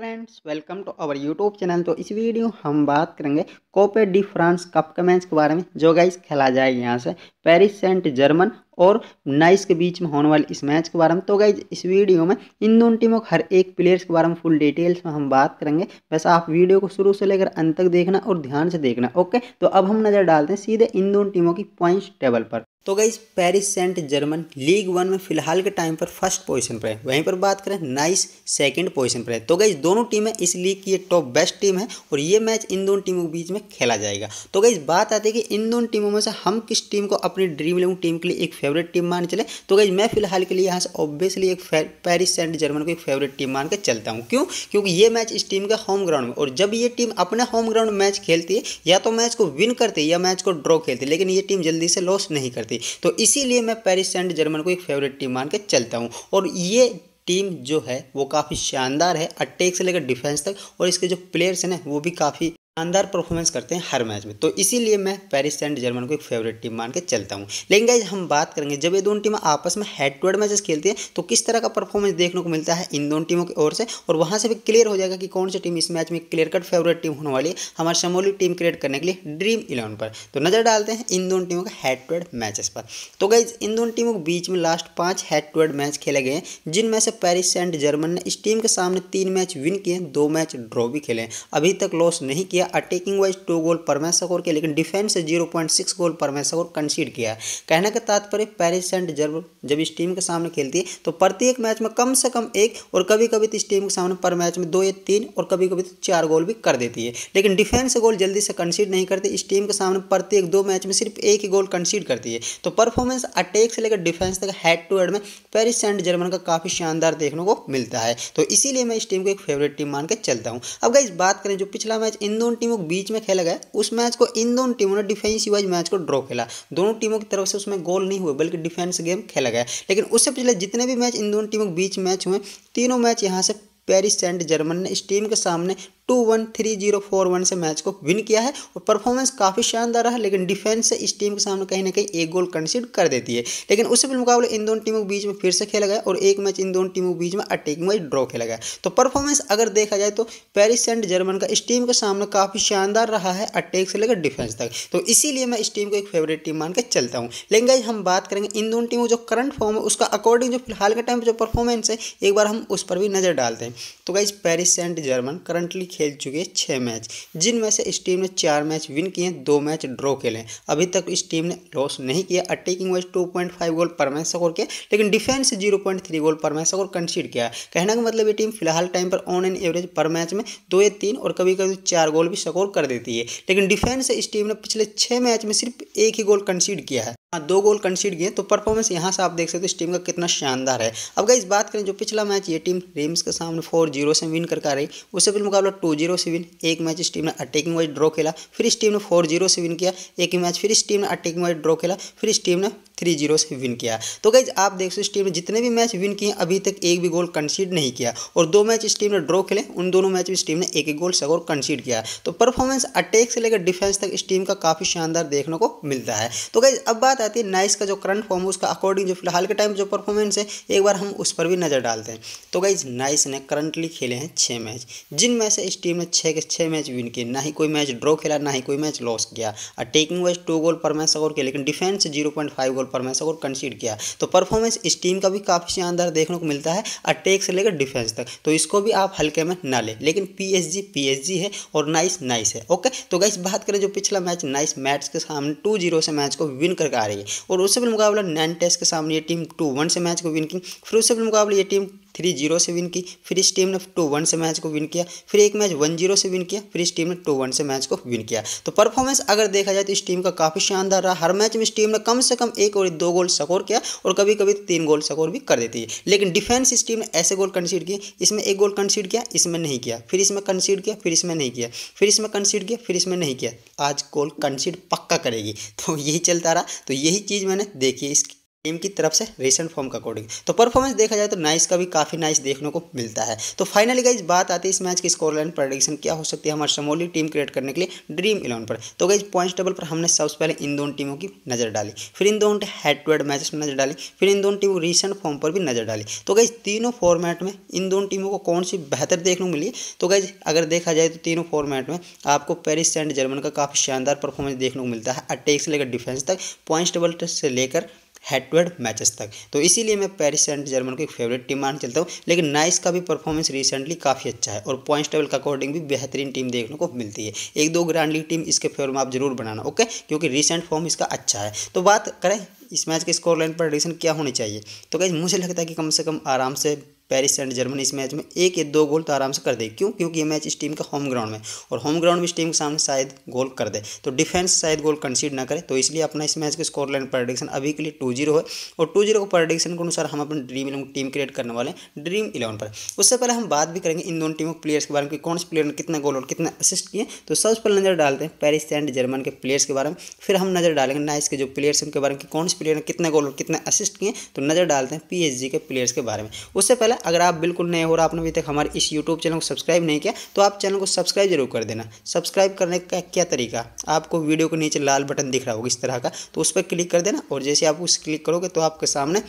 friends welcome to our YouTube channel तो इस video हम बात करेंगे कोपे डी फ्रांस कप के मैच के बारे में जो गाइस खेला जाएगा यहाँ से पेरिस सेंट जर्मन और नाइस के बीच में होने वाले इस मैच के बारे में तो गाइज इस वीडियो में इन दोनों टीमों के हर एक प्लेयर्स के बारे में फुल डिटेल्स में हम बात करेंगे वैसे आप वीडियो को शुरू से लेकर अंत तक देखना और ध्यान से देखना ओके तो अब हम नज़र डालते हैं सीधे इन दोनों टीमों की पॉइंट्स टेबल पर तो गई Paris Saint Germain league one में फिलहाल के टाइम पर फर्स्ट पोजीशन पर है वहीं पर बात करें नाइस सेकंड पोजीशन पर है तो गई दोनों टीमें इस लीग की ये टॉप बेस्ट टीम है और ये मैच इन दोनों टीमों के बीच में खेला जाएगा तो गई बात आती है कि इन दोनों टीमों में से हम किस टीम को अपनी ड्रीम इलेवन टीम के लिए एक फेवरेट टीम मान चले तो गई मैं फिलहाल के लिए यहाँ से ऑब्वियसली एक पेरिस सेंट जर्मन को एक फेवरेट टीम मान के चलता हूँ क्यों क्योंकि ये मैच इस टीम के होम ग्राउंड में और जब ये टीम अपने होम ग्राउंड मैच खेलती है या तो मैच को विन करती है या मैच को ड्रॉ खेलती है लेकिन ये टीम जल्दी से लॉस नहीं करती थे तो इसीलिए मैं पेरिस सेंट जर्मन को एक फेवरेट टीम मान के चलता हूँ और ये टीम जो है वो काफ़ी शानदार है अटैक से लेकर डिफेंस तक और इसके जो प्लेयर्स हैं ना वो भी काफ़ी शानदार परफॉर्मेंस करते हैं हर मैच में तो इसीलिए मैं पेरिस एंड जर्मन को एक फेवरेट टीम मान के चलता हूँ लेकिन गाइज हम बात करेंगे जब ये दोनों टीमें आपस में हेड टू हेड मैचेस खेलती हैं तो किस तरह का परफॉर्मेंस देखने को मिलता है इन दोनों टीमों की ओर से और वहाँ से भी क्लियर हो जाएगा कि कौन सी टीम इस मैच में क्लियर कट फेवरेट टीम होने वाली है हमारे शमोली टीम क्रिएट करने के लिए ड्रीम इलेवन पर तो नज़र डालते हैं इन दोनों टीमों के हेड टू हेड मैचेस पर तो गाइज इन दोनों टीमों के बीच में लास्ट पाँच हेड टू हेड मैच खेले गए हैं जिनमें से पेरिस एंड जर्मन ने इस टीम के सामने तीन मैच विन किए दो मैच ड्रॉ भी खेले अभी तक लॉस नहीं किया किया अटैकिंग वाइज टू गोल पर मैच स्कोर किया लेकिन डिफेंस से जीरो पॉइंट सिक्स गोल पर मैच स्कोर कंसीड किया है कहने का तात्पर्य पेरिस सेंट जब जब इस टीम के सामने खेलती है तो प्रत्येक मैच में कम से कम एक और कभी कभी तो इस टीम के सामने पर मैच में दो या तीन और कभी कभी तो चार गोल भी कर देती है लेकिन डिफेंस गोल जल्दी से कंसीड नहीं करती इस टीम के सामने प्रत्येक दो मैच में सिर्फ एक ही गोल कंसीड करती है तो परफॉर्मेंस अटैक से लेकर डिफेंस तक हेड टू हेड में पेरिस सेंट जर्मन का काफ़ी शानदार देखने को मिलता है तो इसीलिए मैं इस टीम को एक फेवरेट टीम मान के चलता हूँ अब गाइज बात करें जो पिछला मैच इन दोनों दोनों टीमों के बीच में खेला गया उस मैच को इन दोनों टीमों ने डिफेंसिव वाइज मैच को ड्रॉ खेला दोनों टीमों की तरफ से उसमें गोल नहीं हुए बल्कि डिफेंस गेम खेला गया लेकिन उससे पिछले जितने भी मैच इन दोनों टीमों के बीच मैच हुए तीनों मैच यहाँ से पेरिस सेंट जर्मन ने इस टीम के सामने two one three zero four one से मैच को विन किया है और परफॉर्मेंस काफ़ी शानदार रहा लेकिन डिफेंस से इस टीम के सामने कहीं ना कहीं एक गोल कंसिड कर देती है लेकिन उससे भी मुकाबले इन दोनों टीमों के बीच में फिर से खेला गया और एक मैच इन दोनों टीमों के बीच में अटैक मैच ड्रॉ खेला गया तो परफॉर्मेंस अगर देखा जाए तो पेरिस एंड जर्मन का इस टीम के सामने काफ़ी शानदार रहा है अटैक से लेकर डिफेंस तक तो इसीलिए मैं इस टीम को एक फेवरेट टीम मान के चलता हूँ लेकिन गाइज हम बात करेंगे इन दोनों टीमों जो करंट फॉर्म है उसका अकॉर्डिंग जो फिलहाल के टाइम जो परफॉर्मेंस है एक बार हम उस पर भी नज़र डालते हैं तो guys Paris and Germain currently खेल चुकी है छः मैच जिनमें से इस टीम ने चार मैच विन किए हैं दो मैच ड्रॉ खेले हैं अभी तक इस टीम ने लॉस नहीं किया अटैकिंग वाइज 2.5 गोल पर मैच स्कोर किया लेकिन डिफेंस 0.3 गोल पर मैच स्कोर कंसीड किया है कहने का मतलब ये टीम फिलहाल टाइम पर ऑन एंड एवरेज पर मैच में दो या तीन और कभी कभी चार गोल भी स्कोर कर देती है लेकिन डिफेंस इस टीम ने पिछले छः मैच में सिर्फ एक ही गोल कंसीड किया है हाँ, दो गोल कंसीड किए तो परफॉर्मेंस यहाँ से आप देख सकते हो तो इस टीम का कितना शानदार है अब इस बात करें जो पिछला मैच ये टीम रिम्स के सामने फोर जीरो से विन करके आ रही उससे पहले मुकाबला टू जीरो से विन एक मैच इस टीम ने अटैकिंग वाइज ड्रॉ खेला फिर इस टीम ने फोर जीरो से विन किया एक मैच फिर इस टीम ने अटैकिंग वाइज ड्रॉ खेला फिर इस टीम ने थ्री जीरो से विन किया तो गाइज आप देख सकते इस टीम ने जितने भी मैच विन किए अभी तक एक भी गोल कंसीड नहीं किया और दो मैच इस टीम ने ड्रॉ खेले उन दोनों मैच में इस टीम ने एक एक गोल सगोर कंसीड किया तो परफॉर्मेंस अटैक से लेकर डिफेंस तक इस टीम का काफ़ी शानदार देखने को मिलता है तो गाइज अब बात बात आती है नाइस का जो करंट फॉर्म है उसका अकॉर्डिंग जो फिलहाल के टाइम जो परफॉर्मेंस है एक बार हम उस पर भी नज़र डालते हैं तो गाइज नाइस ने करंटली खेले हैं छः मैच जिनमें से इस टीम ने छः के छः मैच विन किए ना ही कोई मैच ड्रॉ खेला ना ही कोई मैच लॉस किया और टेकिंग वाइज टू गोल पर मैच स्कोर किया लेकिन defence zero point five goal पर मैच स्कोर कंसीड किया तो परफॉर्मेंस इस टीम का भी काफ़ी शानदार देखने को मिलता है अटैक से लेकर डिफेंस तक तो इसको भी आप हल्के में ना लें लेकिन पीएसजी पीएसजी है और नाइस नाइस है ओके तो गाइस बात करें जो पिछला मैच नाइस मैट्स के सामने टू जीरो से मैच को विन करके आ रही है और उससे मुकाबला नाइन टेस्ट के सामने ये टीम टू वन से मैच को विन की फिर उससे मुकाबला ये टीम थ्री जीरो से विन की फिर इस टीम ने टू वन से मैच को विन किया फिर एक मैच वन जीरो से विन किया फिर इस टीम ने टू वन से मैच को विन किया तो परफॉर्मेंस अगर देखा जाए तो इस टीम का काफ़ी शानदार रहा हर मैच में इस टीम ने कम से कम एक और दो गोल स्कोर किया और कभी कभी तीन गोल स्कोर भी कर देती है लेकिन डिफेंस इस टीम ने ऐसे गोल कंसीड किए इसमें एक गोल कंसीड किया इसमें नहीं किया फिर इसमें कंसीड किया फिर इसमें नहीं किया फिर इसमें कंसीड किया फिर इसमें नहीं किया आज गोल कंसीड पक्का करेगी तो यही चलता रहा तो यही चीज़ मैंने देखी इस टीम की तरफ से रिसेंट फॉर्म का अकॉर्डिंग तो परफॉर्मेंस देखा जाए तो नाइस का भी काफ़ी नाइस देखने को मिलता है तो फाइनली गाइज बात आती है इस मैच की स्कोर लाइन प्रडिक्शन क्या हो सकती है हमारे समोली टीम क्रिएट करने के लिए ड्रीम इलेवन पर तो गाइज पॉइंट्स टेबल पर हमने सबसे पहले इन दोनों टीमों की नज़र डाली फिर इन दोनों हेड टू हेड मैचेस में नज़र डाली फिर इन दोनों टीमों रिसेंट फॉर्म पर भी नज़र डाली तो गाइज तीनों फॉर्मेट में इन दोनों टीमों को कौन सी बेहतर देखने को मिली तो गाइज अगर देखा जाए तो तीनों फॉर्मेट में आपको पेरिस एंड जर्मन का काफ़ी शानदार परफॉर्मेंस देखने को मिलता है अटैक से लेकर डिफेंस तक पॉइंट्स टेबल से लेकर हेड टू हेड मैचेस तक तो इसीलिए मैं पेरिस एंड जर्मन को एक फेवरेट टीम मान चलता हूँ लेकिन नाइस का भी परफॉर्मेंस रिसेंटली काफ़ी अच्छा है और पॉइंट्स टेबल के अकॉर्डिंग भी बेहतरीन टीम देखने को मिलती है एक दो ग्रांड लीग टीम इसके फेवर में आप जरूर बनाना ओके क्योंकि रिसेंट फॉर्म इसका अच्छा है तो बात करें इस मैच के स्कोर लाइन पर एडिशन क्या होनी चाहिए तो कहीं मुझे लगता है कि कम से कम आराम से पेरिस एंड जर्मनी इस मैच में एक या दो गोल तो आराम से कर दे क्यों क्योंकि ये मैच इस टीम का होम ग्राउंड में और होम ग्राउंड में इस टीम के सामने शायद गोल कर दे तो डिफेंस शायद गोल कंसीड ना करे तो इसलिए अपना इस मैच के स्कोर लाइन प्रडिक्शन अभी के लिए टू जीरो है और टू जीरो के प्रडिक्शन के अनुसार हम अपनी ड्रीम इलेवन टीम क्रिएट करने वाले हैं ड्रीम इलेवन पर उससे पहले हम बात भी करेंगे इन दोनों टीमों के प्लेयर्स के बारे में कौन से प्लेयर ने कितना गोल और कितना असिस्ट किए तो सबसे पहले नजर डालते हैं पेरिस एंड जर्मन के प्लेयर्स के बारे में फिर हम नजर डालेंगे नाइस के जो प्लेयर्स उनके बारे में कौन से प्लेयर ने कितना गोल और कितना असिस्ट किए तो नजर डालते हैं पी के प्लेयर्स के बारे में उससे पहले अगर आप बिल्कुल नए हो और आपने अभी तक हमारे इस यूट्यूब चैनल को सब्सक्राइब नहीं किया तो आप चैनल को सब्सक्राइब जरूर कर देना सब्सक्राइब करने का क्या तरीका आपको वीडियो के नीचे लाल बटन दिख रहा होगा इस तरह का तो उस पर क्लिक कर देना और जैसे आप उस क्लिक करोगे तो आपके सामने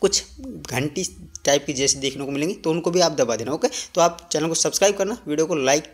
कुछ घंटी टाइप की जैसे देखने को मिलेंगी तो उनको भी आप दबा देना ओके तो आप चैनल को सब्सक्राइब करना वीडियो को लाइक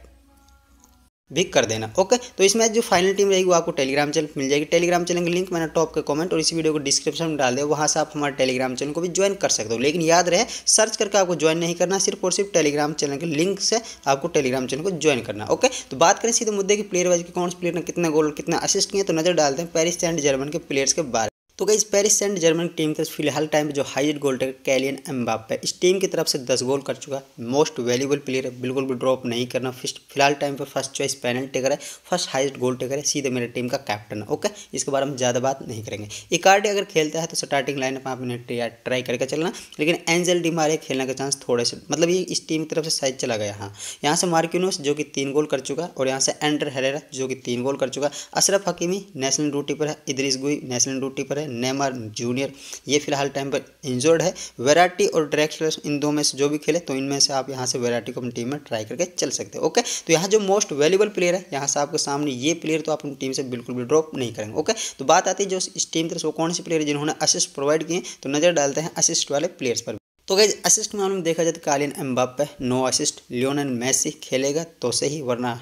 भी कर देना ओके तो इसमें जो फाइनल टीम रहेगी वो आपको टेलीग्राम चैनल मिल जाएगी टेलीग्राम चैनल का लिंक मैंने टॉप के कमेंट और इस वीडियो को डिस्क्रिप्शन में डाल दिया वहाँ से आप हमारे टेलीग्राम चैनल को भी ज्वाइन कर सकते हो लेकिन याद रहे सर्च करके आपको ज्वाइन नहीं करना सिर्फ और सिर्फ टेलीग्राम चैनल के लिंक से आपको टेलीग्राम चैनल को ज्वाइन करना ओके तो बात करें सीधे मुद्दे की प्लेयर वाइज के कौन से प्लेयर ने कितने गोल कितना असिस्ट किए तो नजर डालते हैं पेरिस एंड जर्मन के प्लेयर्स के बारे में तो गई पेरिस सेंट जर्मन टीम के फिलहाल टाइम जो हाइस्ट गोल टेकर कैलियन एम्बाप है इस टीम की तरफ से दस गोल कर चुका है मोस्ट वैल्यूबल प्लेयर है बिल्कुल भी ड्रॉप नहीं करना फिस्ट फिलहाल टाइम पर फर्स्ट चॉइस पैनल टेकर है फर्स्ट हाइस्ट गोल टेकर है सीधे मेरे टीम का कैप्टन है ओके इसके बारे में ज़्यादा बात नहीं करेंगे इकार्डी अगर खेलता है तो स्टार्टिंग लाइन आप मिनट ट्राई करके चलना लेकिन एंजल डी मारे खेलने का चांस थोड़े से मतलब ये इस टीम की तरफ से साइज चला गया हाँ यहाँ से मार्किनोस जो कि तीन गोल कर चुका और यहाँ से एंडर हेरेरा जो कि तीन गोल कर चुका अशरफ हकीमी नेशनल ड्यूटी पर है इदरिस गुई नेशनल ड्यूटी पर है है नेमर जूनियर ये फिलहाल टाइम पर इंजर्ड है वेराटी और डायरेक्ट इन दो में से जो भी खेले तो इनमें से आप यहाँ से वेराटी को अपनी टीम में ट्राई करके चल सकते हैं ओके तो यहाँ जो मोस्ट वैल्यूबल प्लेयर है यहाँ से आपके सामने ये प्लेयर तो आप अपनी टीम से बिल्कुल भी ड्रॉप नहीं करेंगे ओके तो बात आती है जो इस टीम तरफ वो कौन से प्लेयर जिन्होंने असिस्ट प्रोवाइड किए तो नजर डालते हैं असिस्ट वाले प्लेयर्स पर तो गैज असिस्ट मामले में देखा जाए तो Kylian Mbappe no assist Lionel Messi खेलेगा तो सही वरना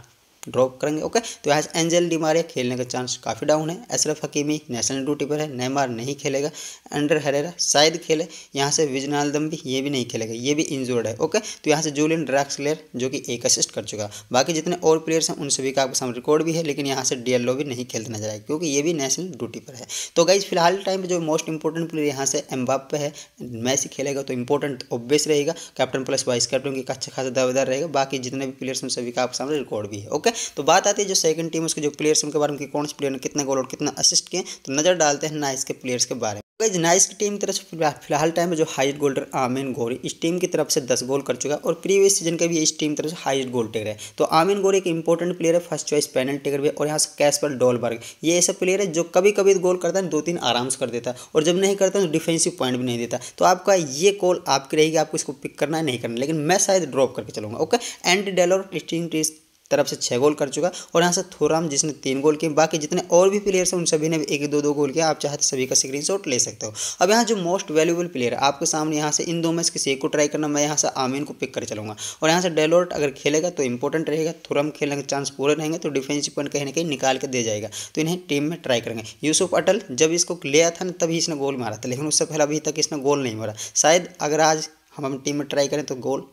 ड्रॉप करेंगे ओके तो यहाँ से एंजल डिमारे खेलने का चांस काफ़ी डाउन है अशरफ हकीमी नेशनल ड्यूटी पर है नेमार नहीं खेलेगा अंडर हरेरा शायद खेले यहाँ से विजनाल भी ये भी नहीं खेलेगा ये भी इंजोर्ड है ओके तो यहाँ से जूलियन ड्रैक्सलेयर जो कि एक असिस्ट कर चुका बाकी जितने और प्लेयर्स हैं उन सभी का आपके सामने रिकॉर्ड भी है लेकिन यहाँ से डी भी नहीं खेलते नजर आएगा क्योंकि ये भी नेशनल ड्यूटी पर है तो गाइज फिलहाल टाइम जो मोस्ट इंपॉर्टेंट प्लेयर यहाँ से एम्बाप है मैच खेलेगा तो इंपॉर्टेंट ऑब्वियस रहेगा कैप्टन प्लस वाइस कैप्टन की अच्छा खासा दावेदार रहेगा बाकी जितने भी प्लेयर्स उन सभी का आपके सामने रिकॉर्ड भी है ओके है तो बात आती है जो सेकंड टीम उसके जो प्लेयर्स उनके बारे में कौन से प्लेयर ने कितने गोल और कितना असिस्ट किए तो नजर डालते हैं नाइस के प्लेयर्स के बारे में तो नाइस की टीम की तरफ से फिलहाल टाइम में जो हाइस्ट गोल्डर आमिन गोरी इस टीम की तरफ से 10 गोल कर चुका है और प्रीवियस सीजन का भी इस टीम तरफ से हाइस्ट गोल टेकर है तो आमिन गोरी एक इंपॉर्टेंट प्लेयर है फर्स्ट चॉइस पैनल टेकर भी और यहाँ से कैश पर डॉलबर्ग ये ऐसा प्लेयर है जो कभी कभी गोल करता है दो तीन आराम से कर देता है और जब नहीं करता तो डिफेंसिव पॉइंट भी नहीं देता तो आपका ये कॉल आपकी रहेगी आपको इसको पिक करना है नहीं करना लेकिन मैं शायद ड्रॉप करके चलूंगा ओके एंड डेलोर टीम तरफ से छः गोल कर चुका और यहाँ से थोराम जिसने तीन गोल किए बाकी जितने और भी प्लेयर्स हैं उन सभी ने एक दो दो गोल किया आप चाहे तो सभी का स्क्रीन ले सकते हो अब यहाँ जो मोस्ट वैल्यूबल प्लेयर है आपके सामने यहाँ से इन दो मैच किसी एक को ट्राई करना मैं यहाँ से आमीन को पिक कर चलूँगा और यहाँ से डेलोर्ट अगर खेलेगा तो इंपॉर्टेंट रहेगा थोराम खेलने के चांस पूरे रहेंगे तो डिफेंसिव पॉइंट कहीं ना कहीं निकाल के दे जाएगा तो इन्हें टीम में ट्राई करेंगे यूसुफ अटल जब इसको लिया था ना तभी इसने गोल मारा था लेकिन उससे पहले अभी तक इसने गोल नहीं मारा शायद अगर आज हम अपनी टीम में ट्राई करें तो गोल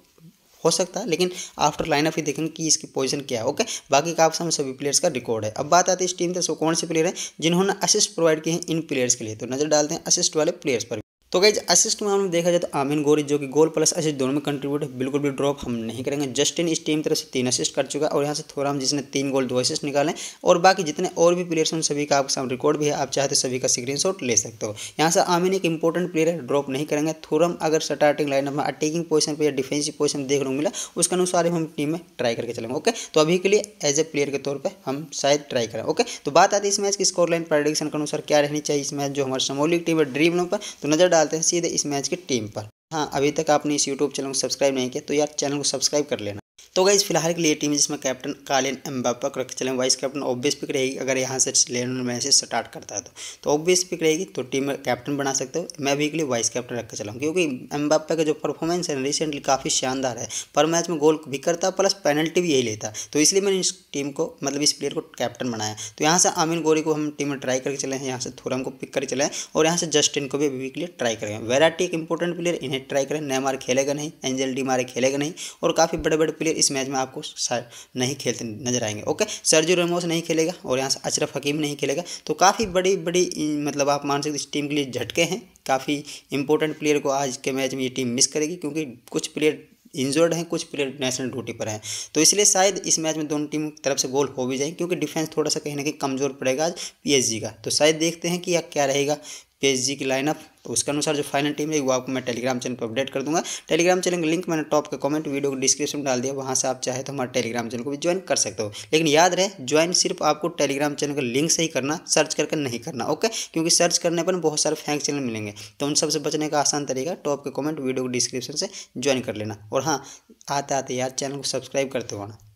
हो सकता है लेकिन आफ्टर लाइनअप ही देखेंगे कि इसकी पोजीशन क्या है ओके बाकी का आपसे सभी प्लेयर्स का रिकॉर्ड है अब बात आती है इस टीम से कौन से प्लेयर हैं जिन्होंने असिस्ट प्रोवाइड किए हैं इन प्लेयर्स के लिए तो नजर डालते हैं असिस्ट वाले प्लेयर्स पर तो गई असिस्ट में हमने देखा जाए तो आमिन गोरी जो कि गोल प्लस असिस्ट दोनों में कंट्रीब्यूट बिल्कुल भी ड्रॉप हम नहीं करेंगे जस्टिन इस टीम तरफ से तीन असिस्ट कर चुका है और यहाँ से थोड़ा हम जिसने तीन गोल दो असिस्ट निकालें और बाकी जितने और भी प्लेयर्स हैं सभी का आपके सामने रिकॉर्ड भी है आप चाहते तो सभी का स्क्रीनशॉट ले सकते हो यहाँ से आमिन एक इंपॉर्टेंट प्लेयर है ड्रॉप नहीं करेंगे थोड़ा अगर स्टार्टिंग लाइनअप में अटैकिंग पोजिशन पर या डिफेंसिव पोजिशन देख रहे मिला उसके अनुसार हम टीम में ट्राई करके चलेंगे ओके तो अभी के लिए एज ए प्लेयर के तौर पर हम शायद ट्राई करें ओके तो बात आती है इस मैच की स्कोर लाइन प्रडिक्शन के अनुसार क्या रहनी चाहिए इस मैच जो हमारे समोलिक टीम है ड्रीम नंबर पर तो नजर डालते हैं सीधे इस मैच की टीम पर हाँ अभी तक आपने इस यूट्यूब चैनल को सब्सक्राइब नहीं किया तो यार चैनल को सब्सक्राइब कर लेना तो गई फिलहाल के लिए टीम जिसमें कैप्टन कालिन एम्बापा को चले वाइस कैप्टन ऑब्वियस पिक रहेगी अगर यहाँ से लेन मैसेज स्टार्ट करता है तो तो ऑब्वियस पिक रहेगी तो टीम में कैप्टन बना सकते हो मैं भी के लिए वाइस कैप्टन रख के चलाऊँ क्योंकि एम्बापा का जो परफॉर्मेंस है रिसेंटली काफ़ी शानदार है पर मैच में गोल भी करता प्लस पेनल्टी भी यही लेता तो इसलिए मैंने इस टीम को मतलब इस प्लेयर को कैप्टन बनाया तो यहाँ से आमिन गोरी को हम टीम में ट्राई करके चले हैं यहाँ से थोरम को पिक करके चले हैं और यहाँ से जस्टिन को भी अभी के लिए ट्राई करें वेराटी एक इंपॉर्टेंट प्लेयर इन्हें ट्राई करें नेमार खेलेगा नहीं एंजल डी मारे खेलेगा नहीं और काफ़ी बड़े बड़े प्लेयर इस मैच में आपको नहीं खेलते नजर आएंगे ओके सर्जो रेमोस नहीं खेलेगा और यहाँ से अशरफ हकीम नहीं खेलेगा तो काफ़ी बड़ी बड़ी मतलब आप मान सकते इस टीम के लिए झटके हैं काफ़ी इंपॉर्टेंट प्लेयर को आज के मैच में ये टीम मिस करेगी क्योंकि कुछ प्लेयर इंजर्ड हैं कुछ प्लेयर नेशनल ड्यूटी पर हैं तो इसलिए शायद इस मैच में दोनों टीम की तरफ से गोल हो भी जाएंगे क्योंकि डिफेंस थोड़ा सा कहीं ना कहीं कमज़ोर पड़ेगा आज पीएसजी का तो शायद देखते हैं कि यह क्या रहेगा जी की लाइनअप तो उसके अनुसार जो फाइनल टीम है वो आपको मैं टेलीग्राम चैनल पर अपडेट कर दूंगा टेलीग्राम चैनल का लिंक मैंने टॉप का कमेंट वीडियो के डिस्क्रिप्शन में डाल दिया वहाँ से आप चाहे तो हमारे टेलीग्राम चैनल को भी ज्वाइन कर सकते हो लेकिन याद रहे ज्वाइन सिर्फ आपको टेलीग्राम चैनल का लिंक से ही करना सर्च करके नहीं करना ओके क्योंकि सर्च करने पर बहुत सारे फैंक चैनल मिलेंगे तो उन सबसे बचने का आसान तरीका टॉप के कॉमेंट वीडियो के डिस्क्रिप्शन से ज्वाइन कर लेना और हाँ आते आते यार चैनल को सब्सक्राइब करते होना